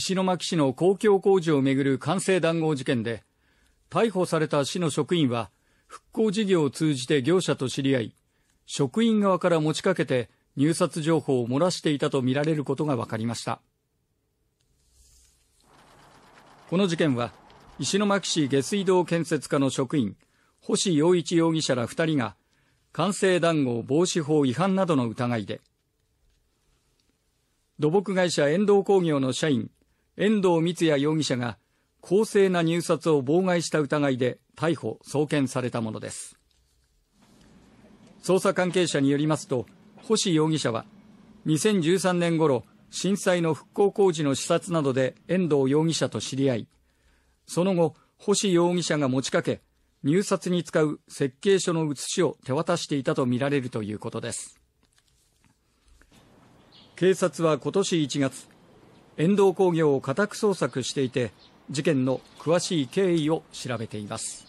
石巻市の公共工事をめぐる官製談合事件で、逮捕された市の職員は、復興事業を通じて業者と知り合い、職員側から持ちかけて入札情報を漏らしていたとみられることが分かりました。この事件は、石巻市下水道建設課の職員、星洋一容疑者ら2人が、官製談合防止法違反などの疑いで、土木会社遠藤工業の社員、遠藤光也容疑者が公正な入札を妨害した疑いで逮捕・送検されたものです捜査関係者によりますと星容疑者は2013年頃震災の復興工事の視察などで遠藤容疑者と知り合いその後星容疑者が持ちかけ入札に使う設計書の写しを手渡していたとみられるということです警察は今年1月遠藤工業を家宅捜索していて事件の詳しい経緯を調べています